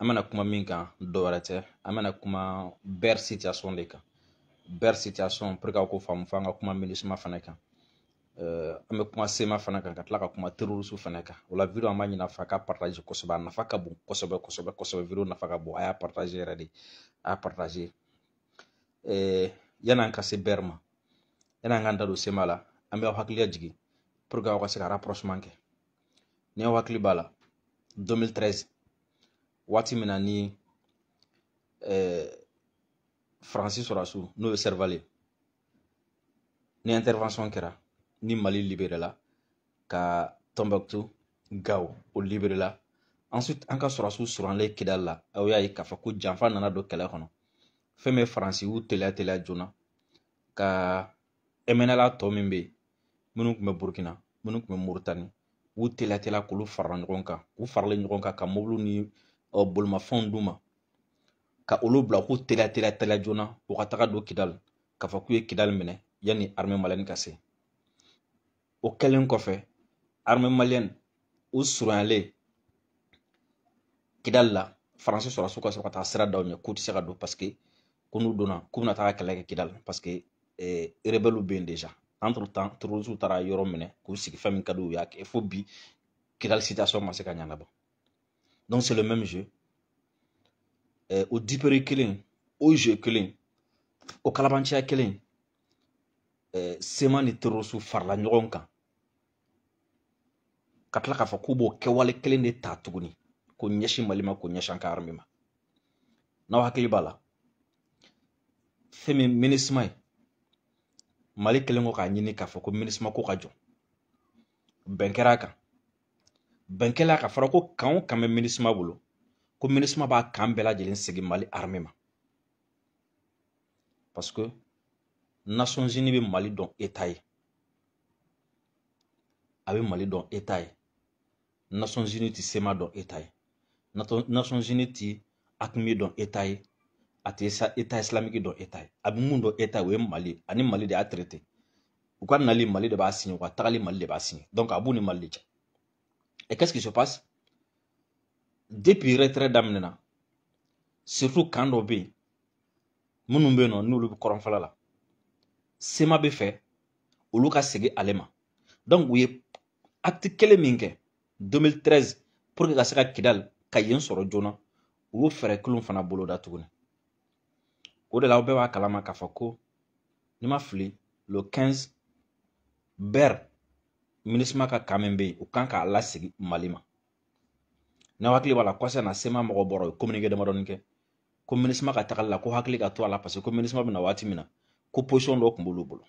an bɛna kuma min kan dɔwɛrɛ tɛ an bɛna kuma bɛri situation de kan bɛri situation pour que a ko faamu an ka kuma minisima fana kan an bɛ kuma sema fana kan ka tila ka kuma terroriste fana kan o la video an b'a ɲini fa ka partage kosɛbɛ a nafa ka bon kosɛbɛ kosɛbɛ kosɛbɛ video nafa ka bon a y'a partage yɛrɛ de a y'a partage yan'an ka se bɛri ma yan'an k'an da don sema la an bɛ aw hakili lajigin pour que aw ka se ka rapprochement kɛ ni aw hakili b'a la 2013 waati min na ni euh, faransi sɔrɔ su n'o ye sɛrivale ni intervention kɛra ni mali liberela ka tɔnbɔkutu gawo o liberela ensuite an ka sɔrɔsiw surɔnlen kidali la aw y'a ye k'a fɔ ko janfa nana don kɛlɛ kɔnɔ fɛn min ye faransi y'u teliya teliya joona ka mnla tɔ min bɛ yen minnu tun bɛ burukina minnu tun bɛ moritani u teliya teliya k'olu farala ɲɔgɔn kan u faralen ɲɔgɔn kan ka mobiliw ni bolimafɛnw d'u ma ka olu bila k'u teliya teliya teliya joona u ka taga don kidali k'a fɔ k'u ye kidali minɛ yanni arme maliyɛni ka se o kɛlen kɔfɛ arme maliyɛni u surunyalen kidali la faransi sɔrɔdasiw ka sɔrɔ ka taa sira da u ɲɛ k'u tɛ se ka don paseke ko n'u donna k'u bɛna taa kɛlɛ kɛ kidali paseke rebɛliw bɛ yen déjà entre temps terroristes taara yɔrɔ minɛ k'u sigi fɛn min ka d'u ye fo bi kidali situation ma se ka ɲɛnabɔ Don se le menm jè. Ou euh, diperi kilin. Ou jè kilin. Ou kalabantia kilin. Euh, Sema ni terosu far la njron ka. Kat la ka fokou bo ke wale kilin etatou gouni. Kou nyèchi malima kou nyèchan ka armima. Nawakil bala. Femi menis mai. Malik kilin waka njini kafo kou menis mako kajon. Ben kera ka. Benke la ka faro ko kaon kame menesma bolo. Ko menesma ba kam bela jelen segi mali arme ma. Paske, nasyon jini be mali don etay. Awe mali don etay. Nason jini ti sema don etay. Nason jini ti akmi don etay. Ati etay islamiki don etay. Abim moun don etay wewe mali. Ani mali de atrete. Ou kwa nali mali de basiny. Ou kwa tali mali de basiny. Donk abouni mali chak. Et qu'est-ce qui se passe Depuis le retrait d'Amnena, surtout quand on est, minnu bɛ yen nɔ n'olu bɛ kɔrɔnfɛla la sema bɛ fɛ olu ka segin ale ma donc u ye acte kelen min kɛ 2013 pour que ka se ka kidal ka yen sɔrɔ joona u y'o fɛɛrɛ kelenw fana boloda tuguni o de la aw bɛɛ b'a kalama k'a fɔ ko n'i ma fili le 15 ber minisima ka kan min bɛ yen u kan k'a lasegi mali ma n'aw hakili b'a la kɔsa na sema mɔgɔ bɔra o ye kominike damadɔni kɛ ko minisima ka tagali la ko hakili ka to a la parce que ko minisima bɛna waati min na ko posiyɔn dɔ tun b'olu bolo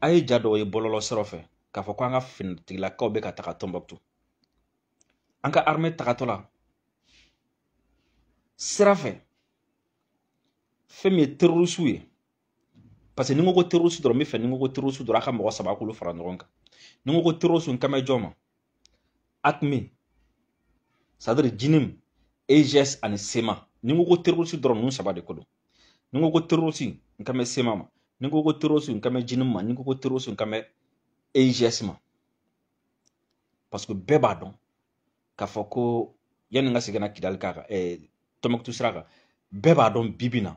a ye ja dɔw ye bɔlɔlɔ sira fɛ k'a fɔ ko an ka finitigilakaw bɛ ka taga tɔnbɔkutu an ka arme tagatɔ la sira fɛ fɛn min ye terorisiw ye parce que ni n ko ko terorisi dɔrɔn n bɛ fɛ ni n ko ko terorisi dɔrɔn a ka mɔgɔ saba k'olu fara ɲɔgɔn kan ni n ko ko terorisi n kan bɛ jɔn ma acme c'est à dire jinim ags ani sema ni n ko ko terorisi dɔrɔn ninnu saba de ko don ni n ko ko terorisi n kan bɛ sema ma ni n ko ko terorisi n kan bɛ jinim ma ni n ko ko terorisi n kan bɛ ags ma parce que bɛɛ b'a dɔn k'a fɔ ko yanni n ka segin na kidali k'a kan ɛɛ eh, tɔnbɔkutu sira kan bɛɛ b'a dɔn bibi na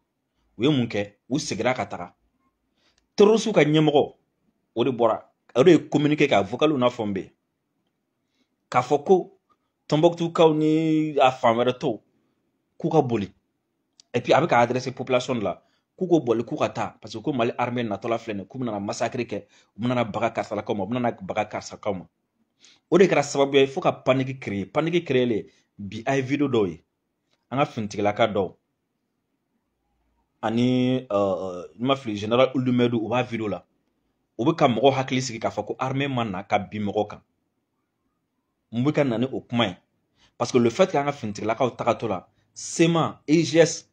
u ye mun kɛ u segira ka taga terorisiw ka ɲɛmɔgɔ o de bɔra o de ye kominike ka vokaliw n'a fɔ n bɛ k'a fɔ ko tɔnbɔkutukaw ni a fan wɛrɛ tɔw k'u ka boli epi puis a bɛ ka adrese population la k'u ko boli k'u ka taa parce que ko mali armée natɔla filɛ nin k'u bɛna massacre kɛ u bɛna baga karisalakaw ma u bɛna baga karisalakaw ma o de kɛra sababu ye fo ka paniki créer paniki créer le bi a ye video dɔw ye an ka finitigilaka dɔw ani uh, n euh, ma fili general ulumedu u b'a video la u bɛ ka mɔgɔw hakili sigi k'a fɔ ko armée ma na ka bin mɔgɔ kan mun bɛ ka na ni o kuma ye parce que le fait k'an ka finitigilakaw tagatɔ la sema ags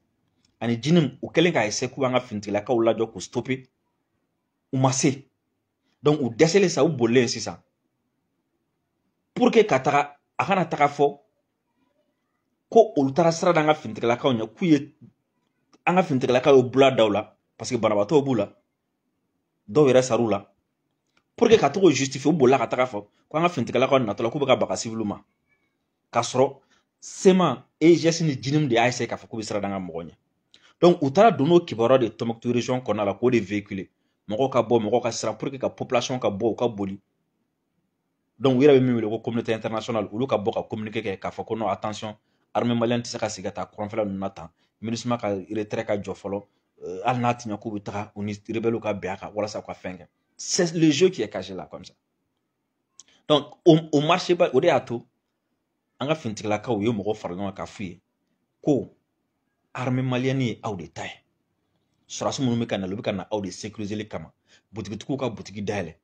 ani jinim u kɛlen k'a essaye k'u b'an ka finitigilakaw lajɔ k'u stoppe u ma se donc u dɛsɛlen sa u bolilen sisan pour que ka taga a kana taga fɔ ko olu taara sira d'an ka finitigilakaw ɲɛ k'u ye an ka finitigilaka y'o bula daw la paseke banabaatɔw b'u la dɔw yɛrɛ sar'u la pour que ka to k'o justifier u bolila ka taga fɔ ko an ka finitigilakaw natɔla k'u bɛ ka baga sivilu ma k'a sɔrɔ sema egɛsi ni jinimu de y'a essaye k'a fɔ k'u bɛ sira d'an ka mɔgɔw ɲɛ donc u taara don n'o kibaruya de tɔnbɔkutu région kɔnɔna la k'o de véhiculer mɔgɔw ka bɔ mɔgɔw ka sira pour que ka population ka bɔ u ka boli donc u yɛrɛ bɛ min wele ko communauté internationale olu ka bɔ ka communiqué kɛ k'a fɔ ko non attention armée malienne tɛ se ka sigi ka taa kɔrɔnfɛla ninnu na tan minisma ka retrɛ ka jɔ fɔlɔ hali n'a tiɲɛ k'u bɛ taga u ni rebɛliw ka bɛn a kan walasa u ka fɛn kɛ c'est le jeu qui est caché là comme ça donc o o marché ba o de y'a to an ka fintigilakaw u ye mɔgɔw fara ɲɔgɔn k'a f'u ye ko armée malienne ye aw de ta ye sɔrɔsi minnu bɛ ka na olu bɛ ka na aw de sécuriseli kama butigitigiw ka butigi dayɛlɛ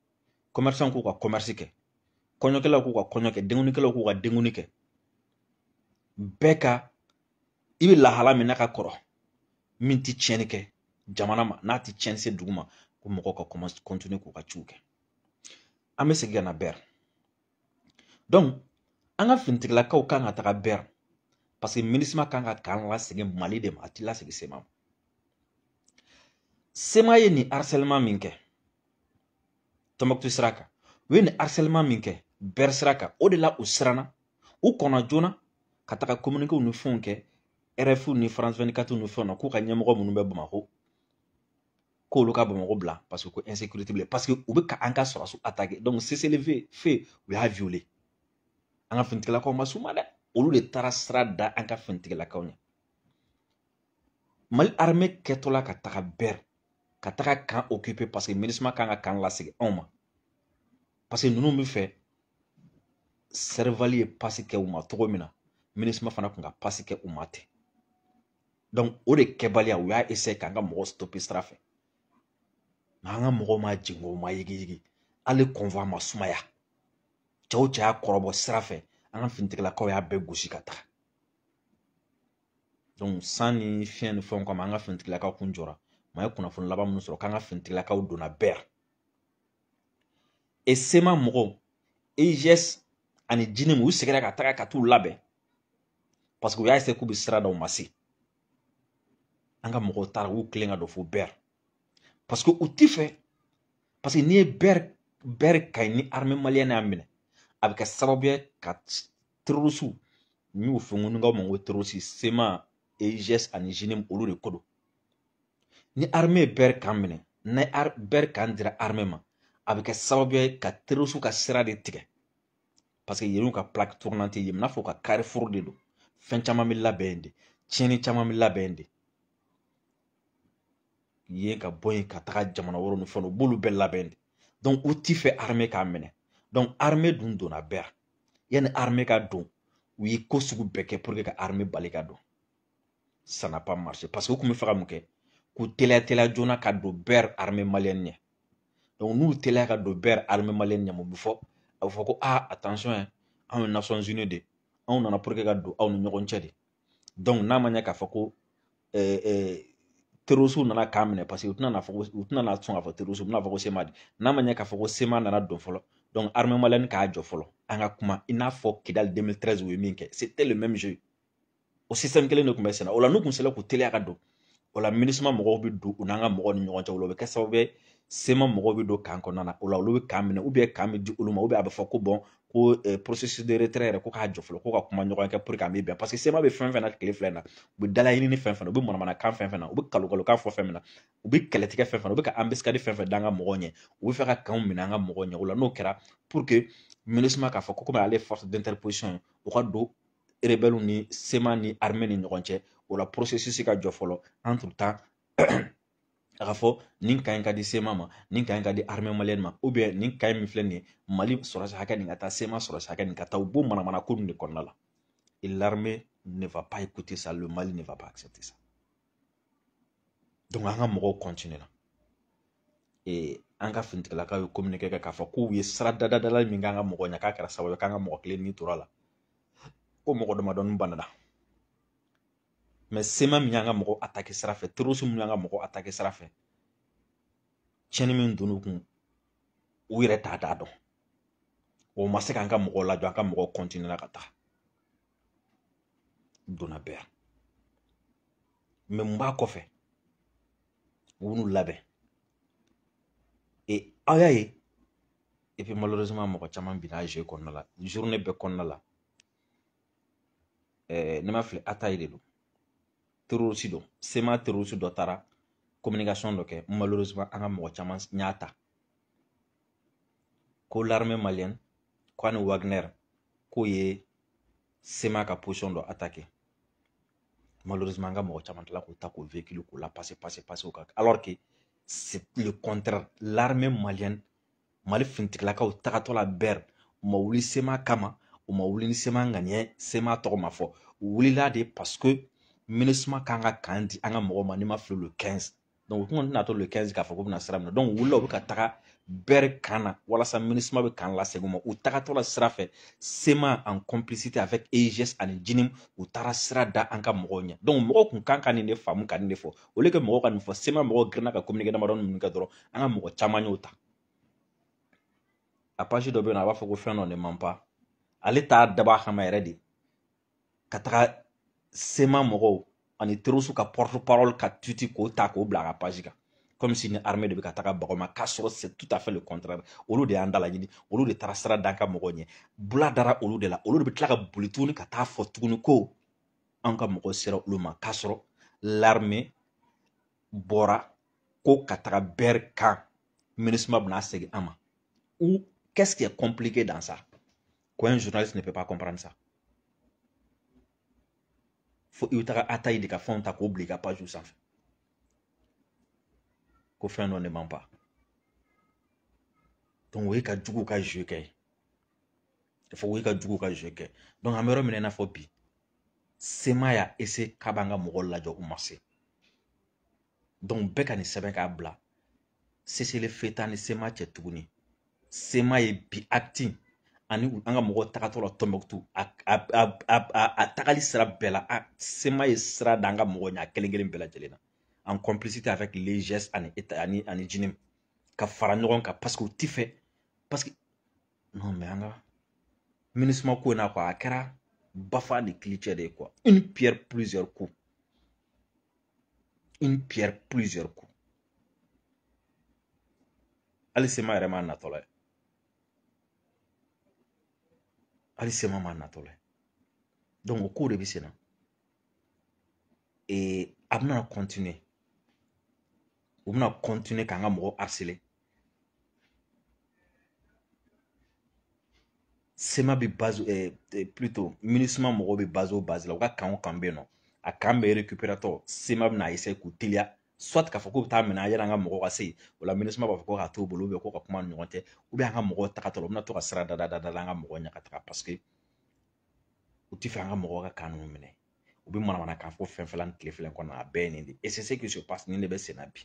commerçant k'u ka commerce kɛ kɔɲɔkɛlaw k'u ka kɔɲɔ kɛ denkunikɛlaw k'u ka denkuni kɛ bɛɛ ka i bɛ lahala min na ka kɔrɔ min tɛ tiɲɛni kɛ jamana ma n'a tɛ tiɲɛni se dugu ma ko mɔgɔw ka kɔntine k'u ka ciw kɛ an bɛ segin ka na bɛr donc an ka finitigilakaw kan ka taga bɛr parce que minisima kan ka kan lasegin mali de ma a t'i lasegin sema ma sema ye nin harcèlement min kɛ tɔnbɔkutu sira kan u ye nin harcèlement min kɛ bɛr sira kan o de la u siranna u kɔnna joona ka taga communiquew ni fɛnw kɛ rf ni france 24 ni fɛnw na k'u ka ɲɛmɔgɔ minnu bɛ bamako k'olu ka bamako bila parce que ko insécurité bila parce que u bɛ ka an ka sɔrɔsiw attaquer donc cclv fe u y'a violé an ka finitigilakaw ma s'u ma dɛ olu de taara sira da an ka finitigilakaw ɲɛ mali armée kɛtɔla ka taga bɛr ka taga kan occupé parce que minisma kan ka kan lasegi anw ma parce que ninnu bɛ fɛ servali ye pasi kɛ u ma cogo min na minisma fana tun ka pasi kɛ u ma ten o de kɛbaliya u y'a ese k'an ka mɔgɔ stoppe sira fɛ an ka mɔgɔw ma jigin o ma yigiyigi hali kɔnfa ma sumaya cɛw cɛ y'a kɔrɔbɔ sira fɛ an ka finitigilakaw y'a bɛɛ gosi ka taga san ni fiɲɛ ni fɛnw kama an ka finitigilakaw kun jɔra ma ye kunnafoni laban minnu sɔrɔ k'an ka finitigilakaw donna bɛɛ yan e sema mɔgɔw egs ani jinimu u segira ka taga ka t'u labɛn paseke u y'a ese k'u bɛ sira dɔw ma se an ka mɔgɔw taara u kilen ka don fo bɛr parce que u ti fɛ parce que n'i ye bɛr bɛr ka ɲi ni armée maliyɛn y'a minɛ a bɛ kɛ sababu ye ka terorisiw n y'o fɔ n ko ni n k'aw ma ko terorisi sema egs ani genim olu de ko don ni armée ye bɛr kan minɛ ni bɛr kan dira armée ma a bɛ kɛ sababu ye ka terorisiw ka sira de tigɛ parce que yenw ka plaque tournante ye i n'a fɔ u ka carrefour de don fɛn caman bɛ labɛn de tiɲɛni caman bɛ labɛn de ye ka bɔ yen ka taga jamana wɛrɛw ni fɛnw u b'olu bɛɛ labɛn de donc u ti fɛ armée k'a minɛ donc armée dun donna bɛɛ yanni armée ka don u ye ko sugu bɛɛ kɛ pour que ka armée bali ka don ça n'a pas marché parce que u tun bɛ fɛ ka mun kɛ k'u teliya teliya joona ka don bɛɛ armée malienne ɲɛ donc n'u teliya ka don bɛɛ armée malienne ɲɛ mun bɛ fɔ a bɛ fɔ ko ah attention hein anw ye nations unies de anw nana pour que ka don aw ni ɲɔgɔn cɛ de donc n'a ma ɲɛ k'a fɔ ko ɛɛ euh, ɛɛ euh, terroristes nana k'an minɛ parce que u tɛna na fɔ ko u tɛna na sɔn k'a fɔ terroristes u bɛna fɔ ko sema de n'a ma ɲɛ k'a fɔ ko sema nana don fɔlɔ donc armée malienne k'a jɔ fɔlɔ an ka kuma i n'a fɔ kidali 2013 u ye min kɛ c'était le même jeu o système kelen de tun bɛ senna o la n'u tun sera k'u teliya ka don o la minusima mɔgɔw bɛ don u n'an ka mɔgɔw ni ɲɔgɔn cɛ o la o bɛ kɛ sababu ye C'est mon bɛ don kan kɔnɔna na o la olu bɛ kan minɛ kan bɛ di olu ma a bɛ ko euh, processus de retrait ko k'a jɔ ko ka kuma pour que an parce que sema bɛ fɛn fɛn na na u bɛ dalaɲini ni fɛn fɛn na na u bɛ kalokalokan na na ka u la n'o pour que MINUSMA k'a fɔ ko komi ale force d'interposition ye ka ni sema ni armée ni la processus ka jɔ entre temps a ka fɔ nin ka ka di sema ma nin ka ka di arme maliyɛn ma ubiyɛn nin ka min filɛ nin mali sɔrɔsi hakɛ nin ka taa sema sɔrɔsi hakɛ nin ka taa u b'o manamana ko nin de kɔnɔna la et l'armée ne va pas écouter ça le mali ne va pas accepter ça donc an ka mɔgɔw continue na ee an ka finitigilakaw ye communiqué kɛ k'a fɔ k'u ye sira dadadala min k'an ka mɔgɔ ɲɛ k'a kɛra sababu ye k'an ka mɔgɔ kelen ni tor'a la ko mɔgɔ damadɔni banana mɛ sema min y'an ka mɔgɔ atake sira fɛ terosi min y'an ka mɔgɔ atake sira fɛ tiɲɛni min don n'u kun u yɛrɛ t'a da dɔn o ma se k'an ka mɔgɔw lajɔ an ka mɔgɔw kɔntiniyera ka taga donna bɛɛ yan mɛ mun b'a kɔfɛ u n'u labɛn e aw y'a ye et puis malheureusement mɔgɔ caman binna a jeu kɔnɔna la journée bɛɛ kɔnɔna la ɛɛ ne ma fili ata ye de don terorisi do sema terorisi dɔ tara communication dɔ kɛ malheureusement an ka mɔgɔ caman y'a ta ko l'armée malienne ko ani wagner k'o ye sema ka position dɔ attaqué malheureusement an ka mɔgɔ caman tila k'o ta k'o véhicule k'o la passer passer passer o kan alors que c'est le contraire l'armée malienne mali fintigilakaw tagatɔ la bɛrɛ u ma wuli sema kama u ma wuli ni sema ŋaniyɛ sema tɔgɔ ma fɔ u wulila de parce que minisma kan ka kan di an ka mɔgɔw ma n'i ma fili le 15 donc u kun kɔni tɛna to le 15 k'a fɔ k'u bɛna sira minɛ donc wulila u bɛ ka taga bɛrɛ kan na walasa minisima bɛ kan lasegin u ma u tagatɔla sira fɛ sema en complicité avec EGS ani jinim u taara sira da an ka mɔgɔw ɲɛ donc mɔgɔw kun kan ka nin de faamu ka nin de fɔ au lieu que ka nin fɔ sema mɔgɔw girinna ka communiqué damadɔni ninnu kɛ dɔrɔn an ka mɔgɔ caman y'o ta a page dɔ bɛ yen nɔ a b'a fɔ ko fɛn dɔ de man pa ale t'a dabɔ kama yɛrɛ de ka taga sema Moro, ani terosu ka porte parole ka tuti k'o ta k'o comme si une armée de kataka bagoma, kasro c'est tout à fait le contraire olu de andala dalaɲini olu de tarasara Danka mogonye bula dara olu de la olu de bɛ tila ka Anka tuguni ka ko l'armée bora ko ka taga bɛri kan MINUSMA ama ou qu'est-ce qui est compliqué dans ça un journaliste ne peut pas comprendre ça fo i bɛ taga atayi de ka fɛnw ta k'o bila i ka pajuw sanfɛ ko fɛn dɔ ne man pa donc o ye ka jugu ka jeu kɛ il faut o ye ka jugu ka jeu kɛ donc an bɛ yɔrɔ min na i n'a fɔ bi sema y'a essayer k'a b'an ka mɔgɔw lajɔ u ma se donc bɛɛ ka nin sɛbɛn k'a bila sesele feta ni sema cɛ tuguni sema ye bi acting Ani ou anga mwo takato la tomok tou. A takali sra bela. A sema yi sra dan anga mwo nyakele gelin bela jelena. An komplicite avek le jes ane jenem. Ka fara nou anka. Paske ou ti fe. Paske. Non men anga. Menisman kou ena kwa akera. Bafa di kli chede kwa. Un pier plizier kou. Un pier plizier kou. Ali sema yi reman nato la e. hali sema ma natɔla ye donc o kow de bɛ sen na ee a bɛna kɔntiniye u bɛna kɔntiniye k'an ka mɔgɔ arisele sema bɛ base ɛɛ eh, eh, plutôt minisima mɔgɔw bɛ base o base la u ka kan o kan bɛ yen nɔ a kan bɛ récupératɔ sema bɛna essayer k'u teliya soit k'a fɔ k'u bɛ taa minɛ yanni an ka mɔgɔw ka se yen o la minisima b'a fɔ ko k'a t'u bolo ubiyɛn ko ka kuma ni ɲɔgɔn cɛ ubiyɛn an ka mɔgɔw taga tɔ la u bɛna to ka sira dada dada la an ka mɔgɔw ɲɛ ka taga paseke u tɛ fɛ an ka mɔgɔw ka kan ninnu minɛ u bɛ manamana k'a fɔ fɛn fila ni tile fila kɔnɔ a bɛɛ ye nin de et c'est ce qui se passe nin de bɛ sen bi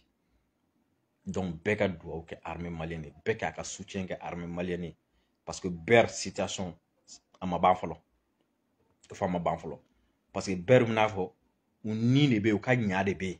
donc bɛɛ ka duwawu kɛ armée malienne ye bɛɛ k'a ka soutien kɛ armée malienne ye parce que bɛɛ situation a ma ban fɔlɔ o fɔ a ma ban fɔlɔ parce que bɛɛ bɛ n'a fɔ u ni de bɛ yen u ka ɲa de bɛ yen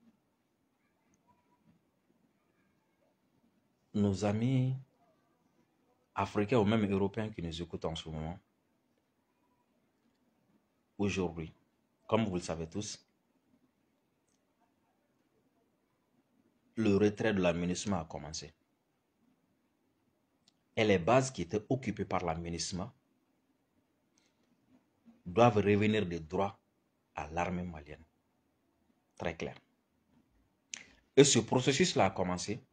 nos amis africains ou même européens qui nous écoutent en ce moment, aujourd'hui, comme vous le savez tous, le retrait de la a commencé. Et les bases qui étaient occupées par la doivent revenir de droit à l'armée malienne. Très clair. Et ce processus-là a commencé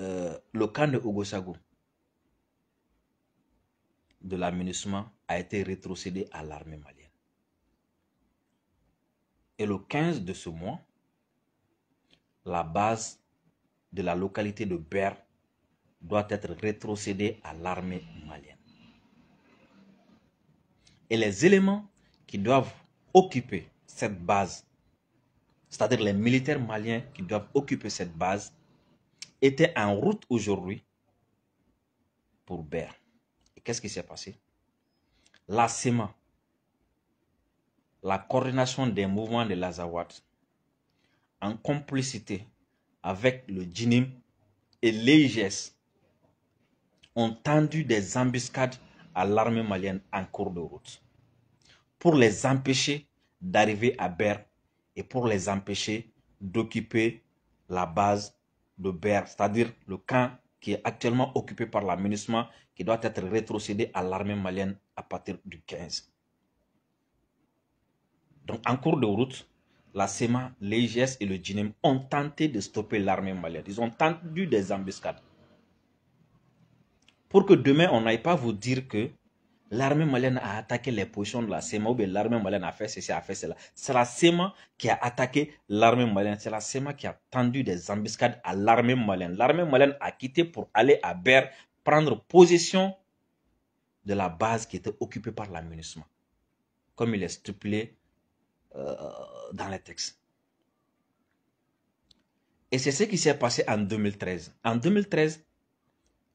Euh, le camp de Ogosago de l'aménissement a été rétrocédé à l'armée malienne. Et le 15 de ce mois, la base de la localité de Ber doit être rétrocédée à l'armée malienne. Et les éléments qui doivent occuper cette base, c'est-à-dire les militaires maliens qui doivent occuper cette base, était en route aujourd'hui pour Berne. Et qu'est-ce qui s'est passé La la coordination des mouvements de l'Azawad, en complicité avec le Djinim et l'EIGS, ont tendu des embuscades à l'armée malienne en cours de route pour les empêcher d'arriver à Berne et pour les empêcher d'occuper la base le Ber, c'est-à-dire le camp qui est actuellement occupé par la qui doit être rétrocédé à l'armée malienne à partir du 15. Donc, en cours de route, la SEMA, l'EGS et le DINEM ont tenté de stopper l'armée malienne. Ils ont tendu des embuscades. Pour que demain, on n'aille pas vous dire que l'armée malienne a attaqué les positions de la SEMA ou bien l'armée malienne a fait ceci, a fait cela. C'est la SEMA qui a attaqué l'armée malienne. C'est la SEMA qui a tendu des embuscades à l'armée malienne. L'armée malienne a quitté pour aller à Berre prendre position de la base qui était occupée par l'aménagement, comme il est stipulé euh, dans les textes. Et c'est ce qui s'est passé en 2013. En 2013,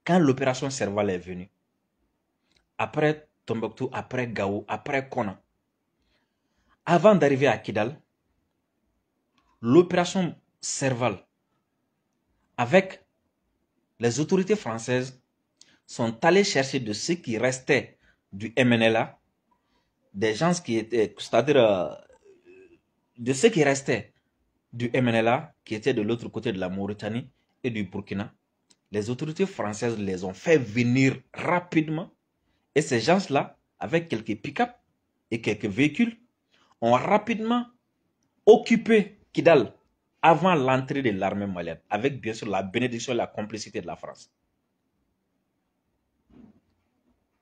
quand l'opération Serval est venue, après Tombouctou, après Gao, après Kona. Avant d'arriver à Kidal, l'opération Serval avec les autorités françaises sont allées chercher de ceux qui restaient du MNLA, des gens qui étaient, c'est-à-dire euh, de ceux qui restaient du MNLA, qui étaient de l'autre côté de la Mauritanie et du Burkina, les autorités françaises les ont fait venir rapidement et ces gens-là, avec quelques pick-up et quelques véhicules, ont rapidement occupé Kidal avant l'entrée de l'armée malienne, avec bien sûr la bénédiction et la complicité de la France.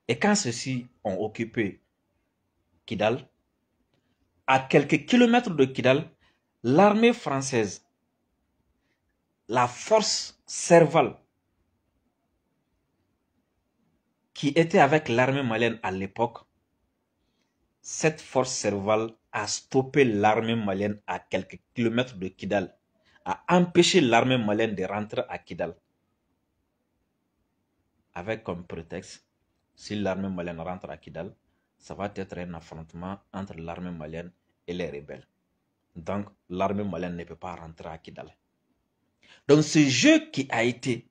Et quand ceux-ci ont occupé Kidal, à quelques kilomètres de Kidal, l'armée française, la force servale qui était avec l'armée malienne à l'époque, cette force servale a stoppé l'armée malienne à quelques kilomètres de Kidal, a empêché l'armée malienne de rentrer à Kidal. Avec comme prétexte, si l'armée malienne rentre à Kidal, ça va être un affrontement entre l'armée malienne et les rebelles. Donc, l'armée malienne ne peut pas rentrer à Kidal. Donc, ce jeu qui a été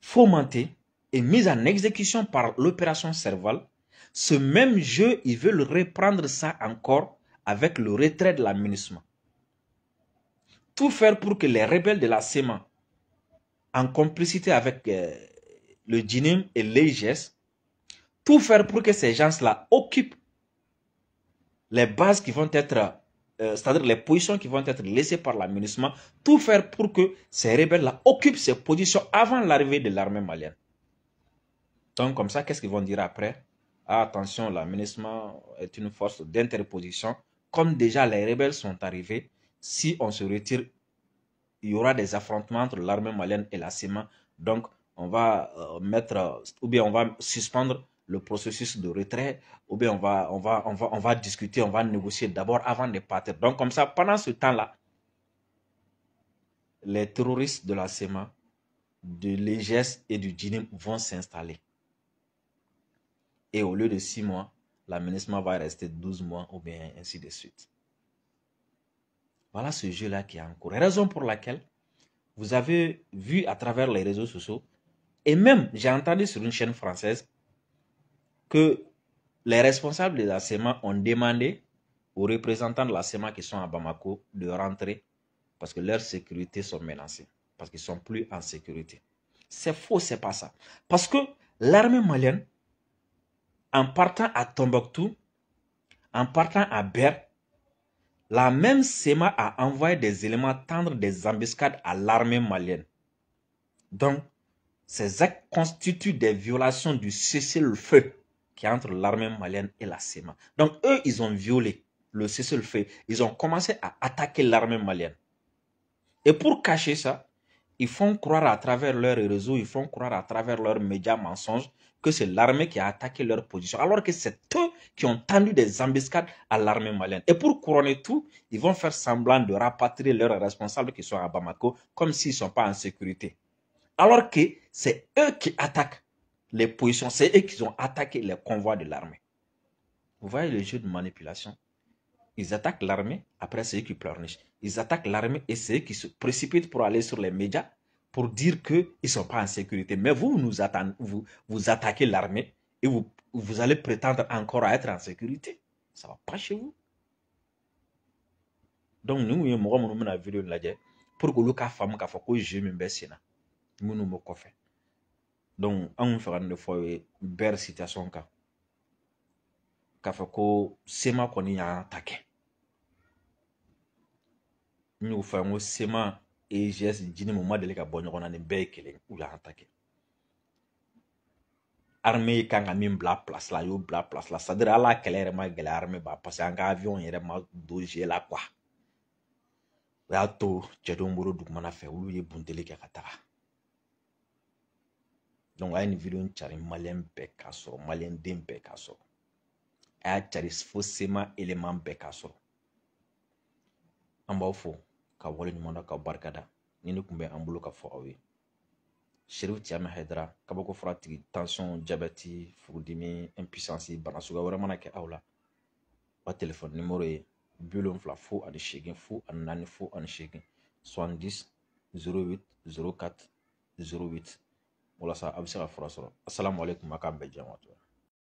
fomenté, et mise en exécution par l'opération Serval, ce même jeu, ils veulent reprendre ça encore avec le retrait de l'aménagement. Tout faire pour que les rebelles de la SEMA, en complicité avec euh, le DINIM et l'EIGES, tout faire pour que ces gens-là occupent les bases qui vont être, euh, c'est-à-dire les positions qui vont être laissées par l'aménagement, tout faire pour que ces rebelles-là occupent ces positions avant l'arrivée de l'armée malienne. Donc, comme ça, qu'est-ce qu'ils vont dire après ah, Attention, l'aménagement est une force d'interposition. Comme déjà les rebelles sont arrivés, si on se retire, il y aura des affrontements entre l'armée malienne et la Donc, on va euh, mettre, ou bien on va suspendre le processus de retrait, ou bien on va, on va, on va, on va discuter, on va négocier d'abord avant de partir. Donc, comme ça, pendant ce temps-là, les terroristes de la SEMA, de l'EGS et du DINIM vont s'installer. Et au lieu de 6 mois, l'aménagement va rester 12 mois ou bien ainsi de suite. Voilà ce jeu-là qui est en cours. Raison pour laquelle vous avez vu à travers les réseaux sociaux, et même j'ai entendu sur une chaîne française que les responsables de la ont demandé aux représentants de la SEMA qui sont à Bamako de rentrer parce que leur sécurité sont menacées, parce qu'ils ne sont plus en sécurité. C'est faux, ce n'est pas ça. Parce que l'armée malienne en partant à Tombouctou, en partant à Ber, la même SEMA a envoyé des éléments tendre des embuscades à l'armée malienne. Donc, ces actes constituent des violations du cessez-le-feu qui est entre l'armée malienne et la SEMA. Donc, eux, ils ont violé le cessez-le-feu. Ils ont commencé à attaquer l'armée malienne. Et pour cacher ça, ils font croire à travers leurs réseaux, ils font croire à travers leurs médias mensonges que c'est l'armée qui a attaqué leur position, alors que c'est eux qui ont tendu des embuscades à l'armée malienne. Et pour couronner tout, ils vont faire semblant de rapatrier leurs responsables qui sont à Bamako, comme s'ils ne sont pas en sécurité. Alors que c'est eux qui attaquent les positions, c'est eux qui ont attaqué les convois de l'armée. Vous voyez le jeu de manipulation ils attaquent l'armée, après c'est eux qui pleurnichent. Ils attaquent l'armée et c'est eux qui se précipitent pour aller sur les médias pour dire qu'ils ne sont pas en sécurité. Mais vous, nous vous, attaquez l'armée et vous, allez prétendre encore à être en sécurité. Ça ne va pas chez vous. Donc, nous, nous avons une vidéo pour que nous fassions que je me là Nous nous fait. Donc, on fera une fois une belle citation. avons fait que c'est moi qu'on y attaqué. Nous faisons c'est moi Ejez, jini mou madelika bon yon ane bekele, ou jan atake. Arme yi e kang ane mb la plas la, yo mb la plas la. Sadre ala kele yereman yi gele arme ba. Pase anka avyon yereman doje la kwa. We a tou, chedou mou rodouk man a fe, ou yi bondeleke kata. Nong a yon videon chari malen beka so, malen din beka so. A yon chari sfosima eleman beka so. An ba ou foun? ka waleɲuman dɔn ka barikada ni ne kun bɛ an bolo ka fɔ aw ye sherifu ciyamɛ hayidara kabako fura tigi tansiyɔn jabɛti furudimi impuisansi bana suguya wɛrɛ mana kɛ aw la wa telefɔni nimoro ye bi wolonfila fo ani seegin fo ani naani fo ani seegin soixante-dix zero huit zero quatre zero huit walasa a bɛ se ka fura sɔrɔ asalamualekum a k'an bɛɛ jɛn waati